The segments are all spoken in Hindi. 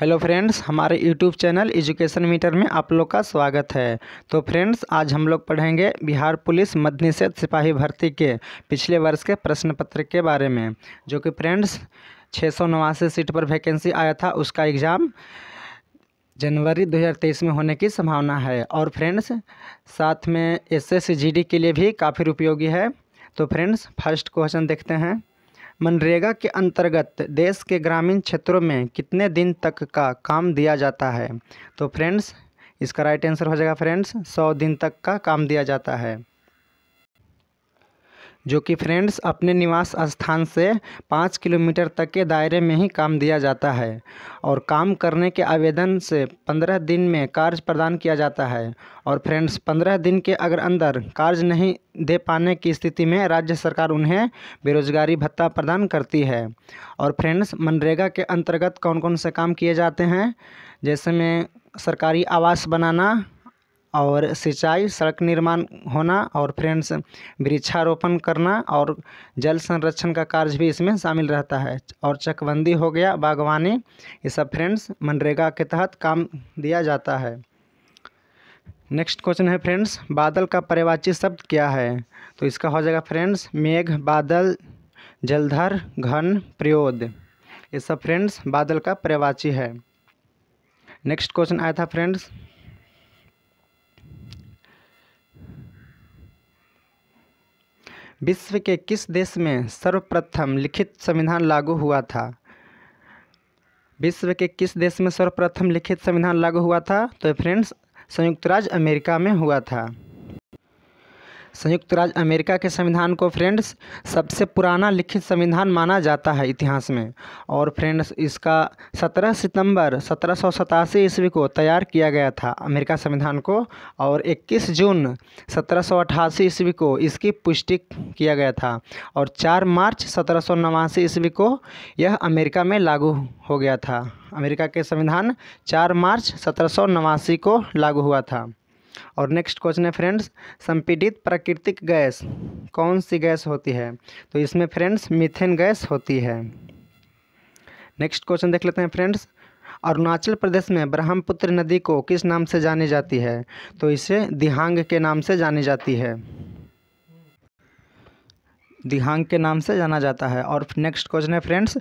हेलो फ्रेंड्स हमारे यूट्यूब चैनल एजुकेशन मीटर में आप लोग का स्वागत है तो फ्रेंड्स आज हम लोग पढ़ेंगे बिहार पुलिस मद निषेध सिपाही भर्ती के पिछले वर्ष के प्रश्न पत्र के बारे में जो कि फ्रेंड्स छः सौ नवासी सीट पर वैकेंसी आया था उसका एग्ज़ाम जनवरी 2023 में होने की संभावना है और फ्रेंड्स साथ में एस एस के लिए भी काफ़ी उपयोगी है तो फ्रेंड्स फर्स्ट क्वेश्चन देखते हैं मनरेगा के अंतर्गत देश के ग्रामीण क्षेत्रों में कितने दिन तक का काम दिया जाता है तो फ्रेंड्स इसका राइट आंसर हो जाएगा फ्रेंड्स सौ दिन तक का काम दिया जाता है जो कि फ्रेंड्स अपने निवास स्थान से पाँच किलोमीटर तक के दायरे में ही काम दिया जाता है और काम करने के आवेदन से पंद्रह दिन में कार्य प्रदान किया जाता है और फ्रेंड्स पंद्रह दिन के अगर अंदर कार्य नहीं दे पाने की स्थिति में राज्य सरकार उन्हें बेरोजगारी भत्ता प्रदान करती है और फ्रेंड्स मनरेगा के अंतर्गत कौन कौन से काम किए जाते हैं जैसे में सरकारी आवास बनाना और सिंचाई सड़क निर्माण होना और फ्रेंड्स वृक्षारोपण करना और जल संरक्षण का कार्य भी इसमें शामिल रहता है और चकबंदी हो गया बागवानी ये सब फ्रेंड्स मनरेगा के तहत काम दिया जाता है नेक्स्ट क्वेश्चन है फ्रेंड्स बादल का परिवाची शब्द क्या है तो इसका हो जाएगा फ्रेंड्स मेघ बादल जलधर घन प्रयोद ये सब फ्रेंड्स बादल का परिवाची है नेक्स्ट क्वेश्चन आया था फ्रेंड्स विश्व के किस देश में सर्वप्रथम लिखित संविधान लागू हुआ था विश्व के किस देश में सर्वप्रथम लिखित संविधान लागू हुआ था तो फ्रेंड्स संयुक्त राज्य अमेरिका में हुआ था संयुक्त राज्य अमेरिका के संविधान को फ्रेंड्स सबसे पुराना लिखित संविधान माना जाता है इतिहास में और फ्रेंड्स इसका 17 सितंबर सत्रह ईस्वी को तैयार किया गया था अमेरिका संविधान को और 21 जून सत्रह ईस्वी को इसकी पुष्टि किया गया था और 4 मार्च सत्रह ईस्वी को यह अमेरिका में लागू हो गया था अमेरिका के संविधान चार मार्च सत्रह को लागू हुआ था और नेक्स्ट क्वेश्चन है फ्रेंड्स संपीड़ित प्राकृतिक गैस कौन सी गैस होती है तो इसमें फ्रेंड्स मिथेन गैस होती है नेक्स्ट क्वेश्चन देख लेते हैं फ्रेंड्स अरुणाचल प्रदेश में ब्रह्मपुत्र नदी को किस नाम से जानी जाती है तो इसे दिहांग के नाम से जानी जाती है दिहांग के नाम से जाना जाता है और नेक्स्ट क्वेश्चन है फ्रेंड्स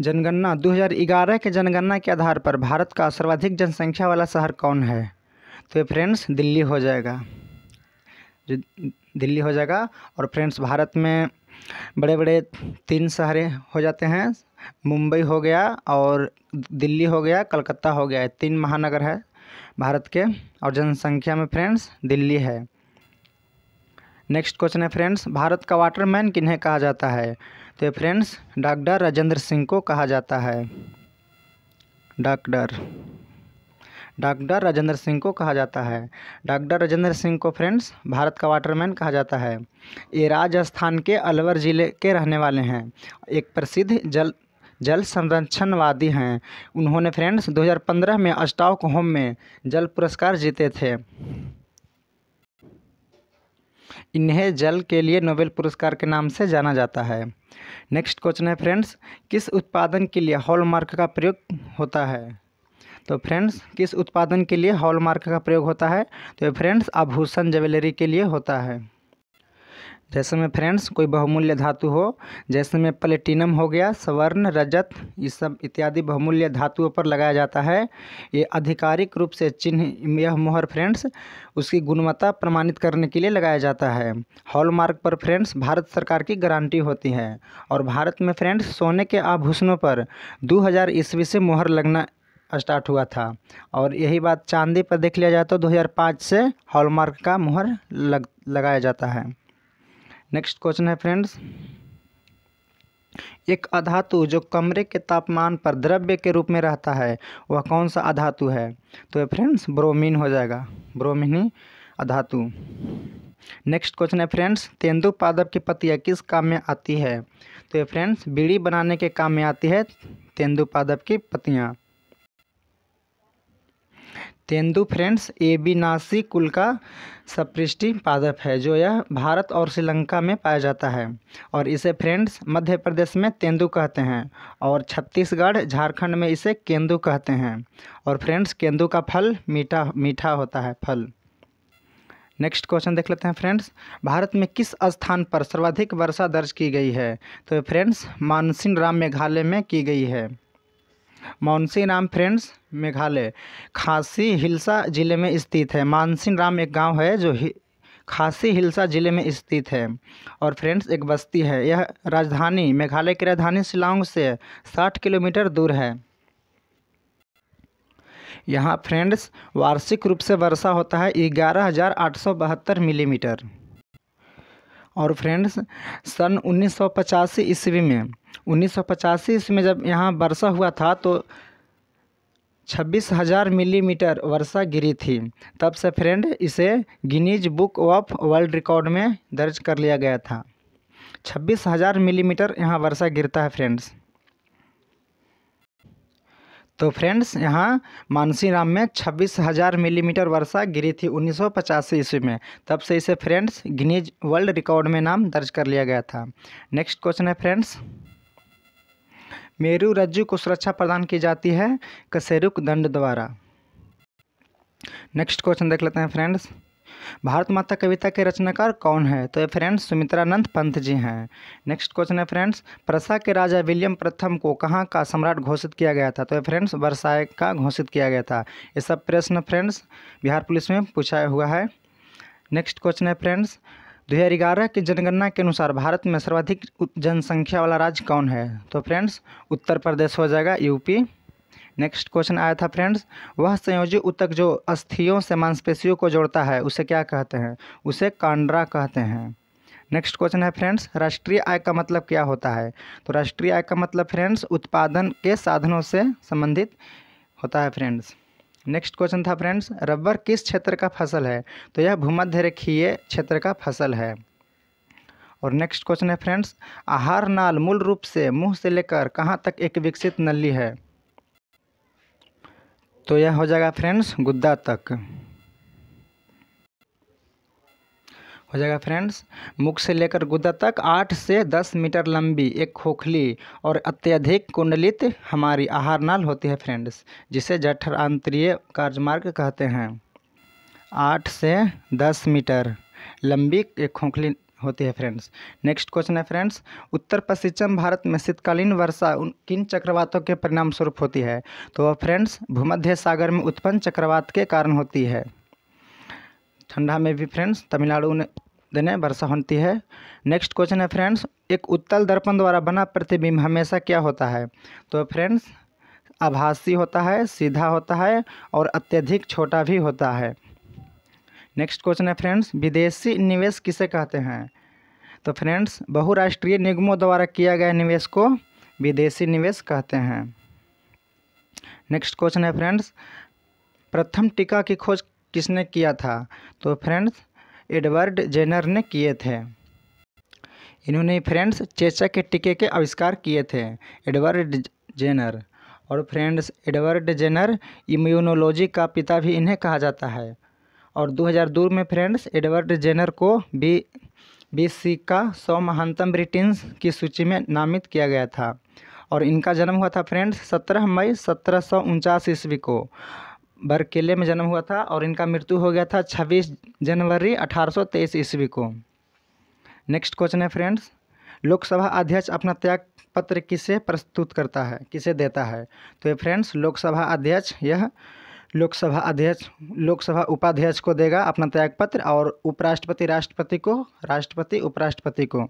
जनगणना 2011 के जनगणना के आधार पर भारत का सर्वाधिक जनसंख्या वाला शहर कौन है तो ये फ्रेंड्स दिल्ली हो जाएगा जो दिल्ली हो जाएगा और फ्रेंड्स भारत में बड़े बड़े तीन शहरें हो जाते हैं मुंबई हो गया और दिल्ली हो गया कलकत्ता हो गया तीन महानगर है भारत के और जनसंख्या में फ्रेंड्स दिल्ली है नेक्स्ट क्वेश्चन है फ्रेंड्स भारत का वाटरमैन किन्हें कहा जाता है तो ये फ्रेंड्स डॉक्टर राजेंद्र सिंह को कहा जाता है डॉक्टर डॉक्टर राजेंद्र सिंह को कहा जाता है डॉक्टर राजेंद्र सिंह को फ्रेंड्स भारत का वाटरमैन कहा जाता है ये राजस्थान के अलवर ज़िले के रहने वाले हैं एक प्रसिद्ध जल जल संरक्षणवादी हैं उन्होंने फ्रेंड्स 2015 में स्टॉक होम में जल पुरस्कार जीते थे इन्हें जल के लिए नोबेल पुरस्कार के नाम से जाना जाता है नेक्स्ट क्वेश्चन है फ्रेंड्स किस उत्पादन के लिए हॉलमार्क का प्रयोग होता है तो फ्रेंड्स किस उत्पादन के लिए हॉलमार्क का प्रयोग होता है तो फ्रेंड्स आभूषण ज्वेलरी के लिए होता है जैसे में फ्रेंड्स कोई बहुमूल्य धातु हो जैसे में प्लेटिनम हो गया स्वर्ण रजत ये सब इत्यादि बहुमूल्य धातुओं पर लगाया जाता है ये आधिकारिक रूप से चिन्ह यह मोहर फ्रेंड्स उसकी गुणवत्ता प्रमाणित करने के लिए लगाया जाता है हॉलमार्क पर फ्रेंड्स भारत सरकार की गारंटी होती है और भारत में फ्रेंड्स सोने के आभूषणों पर दो हज़ार ईस्वी से मोहर लगना स्टार्ट हुआ था और यही बात चांदी पर देख लिया जाए तो 2005 से हॉलमार्क का मुहर लग लगाया जाता है नेक्स्ट क्वेश्चन है फ्रेंड्स एक अधातु जो कमरे के तापमान पर द्रव्य के रूप में रहता है वह कौन सा अधातु है तो ये फ्रेंड्स ब्रोमीन हो जाएगा ब्रोमिनी अधातु नेक्स्ट क्वेश्चन है फ्रेंड्स तेंदु पादप की पत्तियाँ किस काम में आती है तो ये फ्रेंड्स बीड़ी बनाने के काम में आती है तेंदु पादप की पत्तियाँ तेंदु फ्रेंड्स एबिनासी कुल का सपृष्टि पादप है जो यह भारत और श्रीलंका में पाया जाता है और इसे फ्रेंड्स मध्य प्रदेश में तेंदु कहते हैं और छत्तीसगढ़ झारखंड में इसे केंदु कहते हैं और फ्रेंड्स केंदु का फल मीठा मीठा होता है फल नेक्स्ट क्वेश्चन देख लेते हैं फ्रेंड्स भारत में किस स्थान पर सर्वाधिक वर्षा दर्ज की गई है तो फ्रेंड्स मानसिन राम मेघालय में की गई है मानसी राम फ्रेंड्स मेघालय खासी हिलसा जिले में स्थित है मानसी राम एक गांव है जो खासी हिलसा जिले में स्थित है और फ्रेंड्स एक बस्ती है यह राजधानी मेघालय की राजधानी शिलांग से साठ किलोमीटर दूर है यहाँ फ्रेंड्स वार्षिक रूप से वर्षा होता है ग्यारह मिलीमीटर और फ्रेंड्स सन उन्नीस सौ ईस्वी में उन्नीस सौ पचासी ईस्वी में जब यहाँ वर्षा हुआ था तो छब्बीस हज़ार मिलीमीटर वर्षा गिरी थी तब से फ्रेंड इसे Guinness book of world record में दर्ज कर लिया गया था छब्बीस हज़ार मिलीमीटर यहाँ वर्षा गिरता है फ्रेंड्स तो फ्रेंड्स यहाँ मानसीराम में छब्बीस हज़ार मिलीमीटर वर्षा गिरी थी उन्नीस सौ पचासी ईस्वी में तब से इसे फ्रेंड्स गिनीज वर्ल्ड रिकॉर्ड में नाम दर्ज कर लिया गया था नेक्स्ट क्वेश्चन है फ्रेंड्स मेरु रज्जु को सुरक्षा प्रदान की जाती है कसेरुक दंड द्वारा नेक्स्ट क्वेश्चन देख लेते हैं फ्रेंड्स भारत माता कविता के रचनाकार कौन है तो ये फ्रेंड्स सुमित्रानंद पंत जी हैं नेक्स्ट क्वेश्चन है फ्रेंड्स प्रसा के राजा विलियम प्रथम को कहाँ का सम्राट घोषित किया गया था तो ये फ्रेंड्स वर्षाय का घोषित किया गया था ये सब प्रश्न फ्रेंड्स बिहार पुलिस में पूछा हुआ है नेक्स्ट क्वेश्चन है फ्रेंड्स दो की जनगणना के अनुसार भारत में सर्वाधिक जनसंख्या वाला राज्य कौन है तो फ्रेंड्स उत्तर प्रदेश हो जाएगा यूपी नेक्स्ट क्वेश्चन आया था फ्रेंड्स वह संयोजी उत्तक जो अस्थियों से मांसपेशियों को जोड़ता है उसे क्या कहते हैं उसे कांड्रा कहते हैं नेक्स्ट क्वेश्चन है फ्रेंड्स राष्ट्रीय आय का मतलब क्या होता है तो राष्ट्रीय आय का मतलब फ्रेंड्स उत्पादन के साधनों से संबंधित होता है फ्रेंड्स नेक्स्ट क्वेश्चन था फ्रेंड्स रबर किस क्षेत्र का फसल है तो यह भूमध्य रेखीय क्षेत्र का फसल है और नेक्स्ट क्वेश्चन है फ्रेंड्स आहार नाल मूल रूप से मुंह से लेकर कहाँ तक एक विकसित नली है तो यह हो जाएगा फ्रेंड्स गुद्दा तक हो जाएगा फ्रेंड्स मुख से लेकर गुदा तक आठ से दस मीटर लंबी एक खोखली और अत्यधिक कुंडलित हमारी आहार नाल होती है फ्रेंड्स जिसे जठर आंतरीय कार्यमार्ग कहते हैं आठ से दस मीटर लंबी एक खोखली होती है फ्रेंड्स नेक्स्ट क्वेश्चन है फ्रेंड्स उत्तर पश्चिम भारत में शीतकालीन वर्षा उन किन चक्रवातों के परिणाम स्वरूप होती है तो वह फ्रेंड्स भूमध्य सागर में उत्पन्न चक्रवात के कारण होती है ठंडा में भी फ्रेंड्स तमिलनाडु ने वर्षा होती है नेक्स्ट क्वेश्चन है फ्रेंड्स एक उत्तल दर्पण द्वारा बना प्रतिबिंब हमेशा क्या होता है तो फ्रेंड्स आभासी होता है सीधा होता है और अत्यधिक छोटा भी होता है नेक्स्ट क्वेश्चन है फ्रेंड्स विदेशी निवेश किसे कहते हैं तो फ्रेंड्स बहुराष्ट्रीय निगमों द्वारा किया गया निवेश को विदेशी निवेश कहते हैं नेक्स्ट क्वेश्चन है फ्रेंड्स प्रथम टीका की खोज किसने किया था तो फ्रेंड्स एडवर्ड जेनर ने किए थे इन्होंने फ्रेंड्स चेचा के टीके के आविष्कार किए थे एडवर्ड जेनर और फ्रेंड्स एडवर्ड जेनर इम्यूनोलॉजी का पिता भी इन्हें कहा जाता है और 2002 में फ्रेंड्स एडवर्ड जेनर को बी बी सी का सौ महानतम ब्रिटेन्स की सूची में नामित किया गया था और इनका जन्म हुआ था फ्रेंड्स 17 मई सत्रह ईस्वी को बरकेले में जन्म हुआ था और इनका मृत्यु हो गया था 26 जनवरी 1823 ईस्वी को नेक्स्ट क्वेश्चन है फ्रेंड्स लोकसभा अध्यक्ष अपना त्याग पत्र किसे प्रस्तुत करता है किसे देता है तो ये फ्रेंड्स लोकसभा अध्यक्ष यह लोकसभा अध्यक्ष लोकसभा उपाध्यक्ष को देगा अपना त्यागपत्र और उपराष्ट्रपति राष्ट्रपति को राष्ट्रपति उपराष्ट्रपति को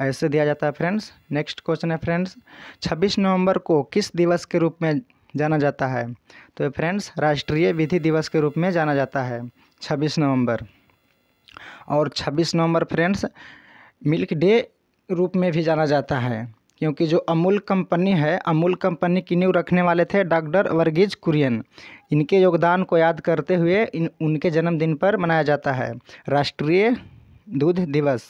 ऐसे दिया जाता है फ्रेंड्स नेक्स्ट क्वेश्चन है फ्रेंड्स 26 नवंबर को किस दिवस के रूप में जाना जाता है तो फ्रेंड्स राष्ट्रीय विधि दिवस के रूप में जाना जाता है छब्बीस नवंबर और छब्बीस नवंबर फ्रेंड्स मिल्क डे रूप में भी जाना जाता है क्योंकि जो अमूल कंपनी है अमूल कंपनी की नींव रखने वाले थे डॉक्टर वर्गीज कुरियन इनके योगदान को याद करते हुए इन उनके जन्मदिन पर मनाया जाता है राष्ट्रीय दूध दिवस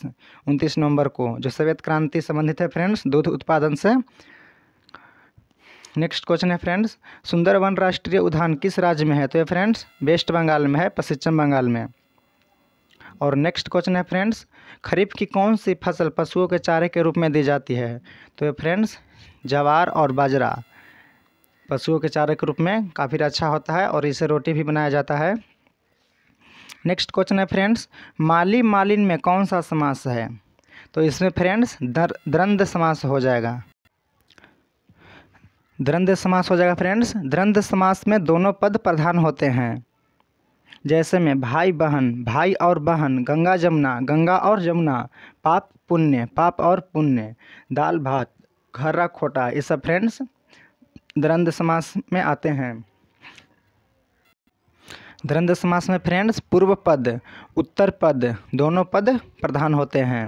उनतीस नवंबर को जो श्वेत क्रांति संबंधित है फ्रेंड्स दूध उत्पादन से नेक्स्ट क्वेश्चन है फ्रेंड्स सुंदरवन राष्ट्रीय उद्यान किस राज्य में है तो ये फ्रेंड्स वेस्ट बंगाल में है पश्चिम बंगाल में और नेक्स्ट क्वेश्चन है फ्रेंड्स खरीफ की कौन सी फसल पशुओं के चारे के रूप में दी जाती है तो ये फ्रेंड्स जवार और बाजरा पशुओं के चारे के रूप में काफ़ी अच्छा होता है और इसे रोटी भी बनाया जाता है नेक्स्ट क्वेश्चन है फ्रेंड्स माली मालिन में कौन सा समास है तो इसमें फ्रेंड्स दर द्रंद समास हो जाएगा द्वंद्व समास हो जाएगा फ्रेंड्स द्वंद्व समास में दोनों पद प्रधान होते हैं जैसे में भाई बहन भाई और बहन गंगा जमुना गंगा और जमुना पाप पुण्य पाप और पुण्य दाल भात घर्रा खोटा ये सब फ्रेंड्स द्वंद्व समास में आते हैं द्वंद्व समास में फ्रेंड्स पूर्व पद उत्तर पद दोनों पद प्रधान होते हैं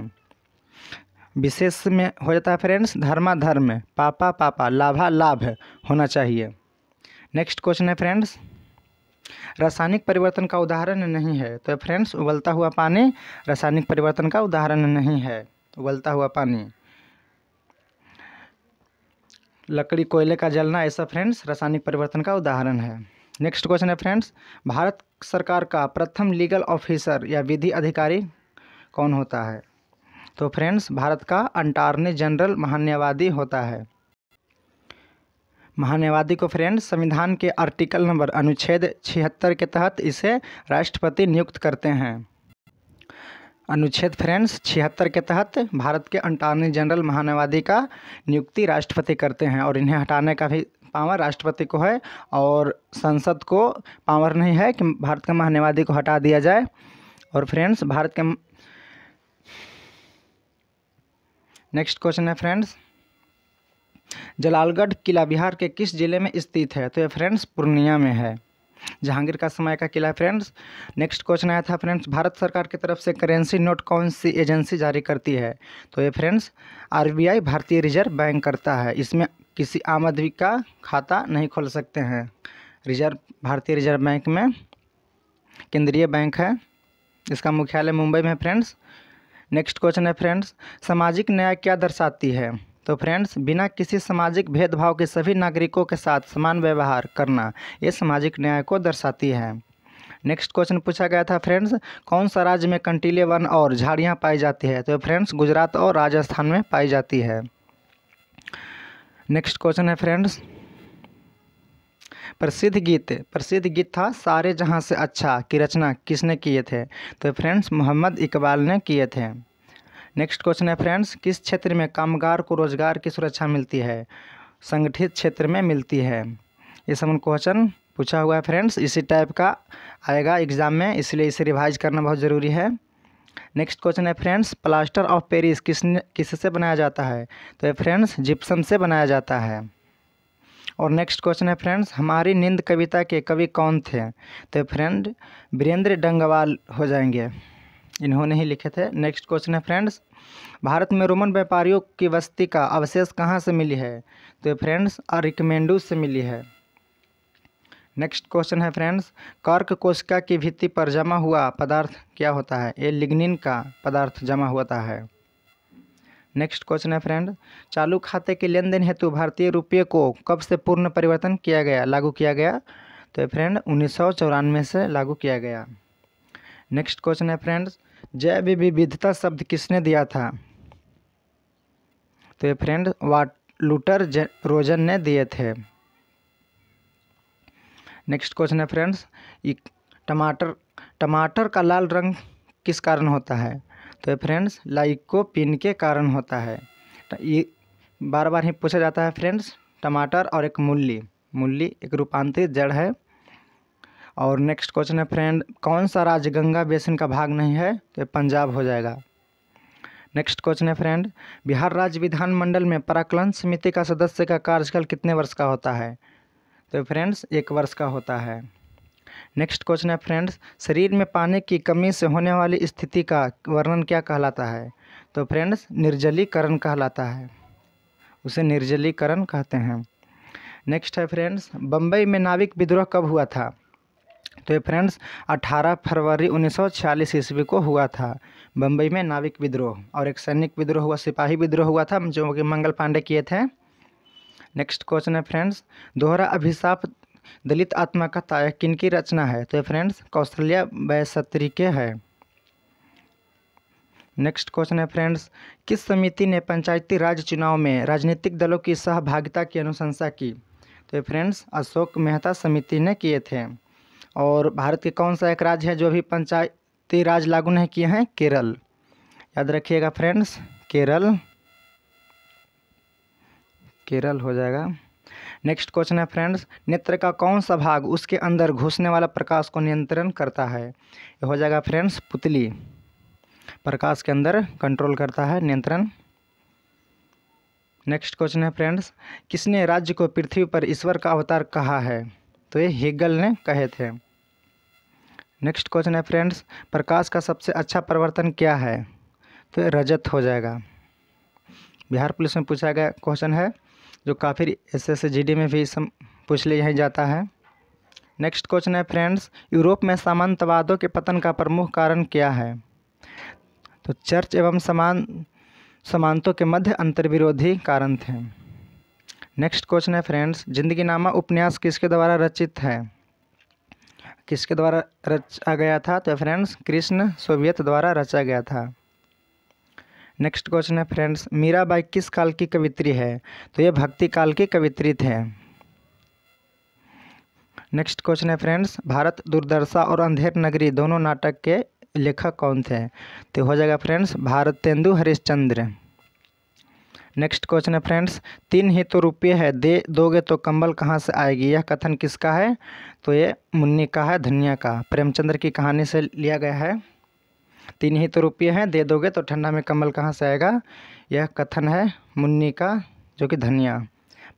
विशेष में हो जाता है फ्रेंड्स धर्मा धर्म पापा पापा लाभा लाभ होना चाहिए नेक्स्ट क्वेश्चन है फ्रेंड्स रासायनिक परिवर्तन का उदाहरण नहीं है तो फ्रेंड्स उबलता हुआ पानी रासायनिक परिवर्तन का उदाहरण नहीं है उबलता हुआ पानी लकड़ी कोयले का जलना ऐसा फ्रेंड्स रासायनिक परिवर्तन का उदाहरण है नेक्स्ट क्वेश्चन है फ्रेंड्स भारत सरकार का प्रथम लीगल ऑफिसर या विधि अधिकारी कौन होता है तो फ्रेंड्स भारत का अंटारनी जनरल महान्यवादी होता है महान्यवादी को फ्रेंड्स संविधान के आर्टिकल नंबर अनुच्छेद छिहत्तर के तहत इसे राष्ट्रपति नियुक्त करते हैं अनुच्छेद फ्रेंड्स छिहत्तर के तहत भारत के अंटारनी जनरल महान्यवादी का नियुक्ति राष्ट्रपति करते हैं और इन्हें हटाने का भी पावर राष्ट्रपति को है और संसद को पावर नहीं है कि भारत के महान्यवादी को हटा दिया जाए और फ्रेंड्स भारत के नेक्स्ट क्वेश्चन है फ्रेंड्स जलालगढ़ किला बिहार के किस जिले में स्थित है तो ये फ्रेंड्स पूर्णिया में है जहांगीर का समय का किला फ्रेंड्स नेक्स्ट क्वेश्चन आया था फ्रेंड्स भारत सरकार की तरफ से करेंसी नोट कौन सी एजेंसी जारी करती है तो ये फ्रेंड्स आरबीआई भारतीय रिजर्व बैंक करता है इसमें किसी आम आदमी का खाता नहीं खोल सकते हैं रिजर्व भारतीय रिजर्व बैंक में केंद्रीय बैंक है इसका मुख्यालय मुंबई में फ्रेंड्स नेक्स्ट क्वेश्चन है फ्रेंड्स सामाजिक न्याय क्या दर्शाती है तो फ्रेंड्स बिना किसी सामाजिक भेदभाव के सभी नागरिकों के साथ समान व्यवहार करना ये सामाजिक न्याय को दर्शाती है नेक्स्ट क्वेश्चन पूछा गया था फ्रेंड्स कौन सा राज्य में कंटीले वन और झाड़ियाँ पाई जाती है तो फ्रेंड्स गुजरात और राजस्थान में पाई जाती है नेक्स्ट क्वेश्चन है फ्रेंड्स प्रसिद्ध गीत प्रसिद्ध गीत था सारे जहाँ से अच्छा की रचना किसने किए थे तो फ्रेंड्स मोहम्मद इकबाल ने किए थे नेक्स्ट क्वेश्चन है फ्रेंड्स किस क्षेत्र में कामगार को रोजगार की सुरक्षा मिलती है संगठित क्षेत्र में मिलती है ये सब क्वेश्चन पूछा हुआ है फ्रेंड्स इसी टाइप का आएगा एग्ज़ाम में इसलिए इसे रिवाइज करना बहुत ज़रूरी है नेक्स्ट क्वेश्चन है फ्रेंड्स प्लास्टर ऑफ पेरिस किस किससे बनाया जाता है तो ये फ्रेंड्स जिप्सम से बनाया जाता है और नेक्स्ट क्वेश्चन है फ्रेंड्स हमारी नींद कविता के कवि कौन थे तो फ्रेंड वीरेंद्र डंगवाल हो जाएंगे इन्होंने ही लिखे थे नेक्स्ट क्वेश्चन है फ्रेंड्स भारत में रोमन व्यापारियों की बस्ती का अवशेष कहाँ से मिली है तो फ्रेंड्स अरिकमेंडू से मिली है नेक्स्ट क्वेश्चन है फ्रेंड्स कर्क कोशिका की भित्ति पर जमा हुआ पदार्थ क्या होता है ये लिग्निन का पदार्थ जमा होता है नेक्स्ट क्वेश्चन है फ्रेंड चालू खाते के लेन देन हेतु भारतीय रुपये को कब से पूर्ण परिवर्तन किया गया लागू किया गया तो फ्रेंड उन्नीस से लागू किया गया नेक्स्ट क्वेश्चन है फ्रेंड्स जैव विविधता शब्द किसने दिया था तो ये फ्रेंड वाट लूटर रोजन ने दिए थे नेक्स्ट क्वेश्चन है फ्रेंड्स टमाटर टमाटर का लाल रंग किस कारण होता है तो फ्रेंड्स लाइक को पिन के कारण होता है तो ये बार बार ही पूछा जाता है फ्रेंड्स टमाटर और एक मूली मूली एक रूपांतरित जड़ है और नेक्स्ट क्वेश्चन है फ्रेंड कौन सा राज्य गंगा बेसिन का भाग नहीं है तो पंजाब हो जाएगा नेक्स्ट क्वेश्चन है फ्रेंड बिहार राज्य विधानमंडल में पराकलन समिति का सदस्य का कार्यकाल कितने वर्ष का होता है तो फ्रेंड्स एक वर्ष का होता है नेक्स्ट क्वेश्चन है फ्रेंड्स शरीर में पानी की कमी से होने वाली स्थिति का वर्णन क्या कहलाता है तो फ्रेंड्स निर्जलीकरण कहलाता है उसे निर्जलीकरण कहते हैं नेक्स्ट है फ्रेंड्स बम्बई में नाविक विद्रोह कब हुआ था तो ये फ्रेंड्स 18 फरवरी 1946 ईस्वी को हुआ था बम्बई में नाविक विद्रोह और एक सैनिक विद्रोह हुआ सिपाही विद्रोह हुआ था जो कि मंगल पांडे किए थे नेक्स्ट क्वेश्चन है फ्रेंड्स दोहरा अभिशाप दलित आत्मकथा की रचना है तो फ्रेंड्स कौशल्या बैसत्री के है नेक्स्ट क्वेश्चन है फ्रेंड्स किस समिति ने पंचायती राज चुनाव में राजनीतिक दलों की सहभागिता की अनुशंसा की तो ये फ्रेंड्स अशोक मेहता समिति ने किए थे और भारत के कौन सा एक राज्य है जो अभी पंचायती राज लागू नहीं किए हैं केरल याद रखिएगा फ्रेंड्स केरल केरल हो जाएगा नेक्स्ट क्वेश्चन है फ्रेंड्स नेत्र का कौन सा भाग उसके अंदर घुसने वाला प्रकाश को नियंत्रण करता है यह हो जाएगा फ्रेंड्स पुतली प्रकाश के अंदर कंट्रोल करता है नियंत्रण नेक्स्ट क्वेश्चन है फ्रेंड्स किसने राज्य को पृथ्वी पर ईश्वर का अवतार कहा है तो ये हेगल ने कहे थे नेक्स्ट क्वेश्चन है फ्रेंड्स प्रकाश का सबसे अच्छा परिवर्तन क्या है तो रजत हो जाएगा बिहार पुलिस में पूछा गया क्वेश्चन है जो काफ़ी एस एस जी डी में भी सम पूछ लिया जाता है नेक्स्ट क्वेश्चन है फ्रेंड्स यूरोप में सामंतवादों के पतन का प्रमुख कारण क्या है तो चर्च एवं समान समानतों के मध्य अंतर्विरोधी कारण थे नेक्स्ट क्वेश्चन है फ्रेंड्स जिंदगीनामा उपन्यास किसके द्वारा रचित है किसके द्वारा रचा गया था तो फ्रेंड्स कृष्ण सोवियत द्वारा रचा गया था नेक्स्ट क्वेश्चन है फ्रेंड्स मीराबाई किस काल की कवित्री है तो ये भक्ति काल की कवित्री थे नेक्स्ट क्वेश्चन है फ्रेंड्स भारत दुर्दर्शा और अंधेर नगरी दोनों नाटक के लेखक कौन थे तो हो जाएगा friends Bharatendu Harishchandra next question है फ्रेंड्स तीन ही तो रुपये है दे दोगे तो कंबल कहाँ से आएगी यह कथन किसका है तो ये मुन्नी का है धनिया का प्रेमचंद्र की कहानी से लिया गया है तीन ही तो रुपये हैं दे दोगे तो ठंडा में कमल कहाँ से आएगा यह कथन है मुन्नी का जो कि धनिया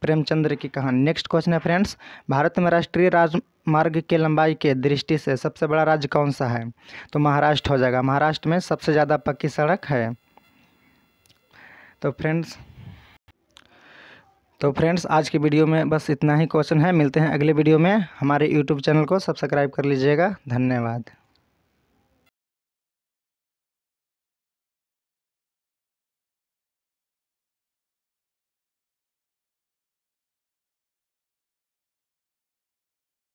प्रेमचंद्र की कहानी नेक्स्ट क्वेश्चन है फ्रेंड्स भारत में राष्ट्रीय राजमार्ग के लंबाई के दृष्टि से सबसे बड़ा राज्य कौन सा है तो महाराष्ट्र हो जाएगा महाराष्ट्र में सबसे ज़्यादा पक्की सड़क है तो फ्रेंड्स तो फ्रेंड्स आज की वीडियो में बस इतना ही क्वेश्चन है मिलते हैं अगले वीडियो में हमारे यूट्यूब चैनल को सब्सक्राइब कर लीजिएगा धन्यवाद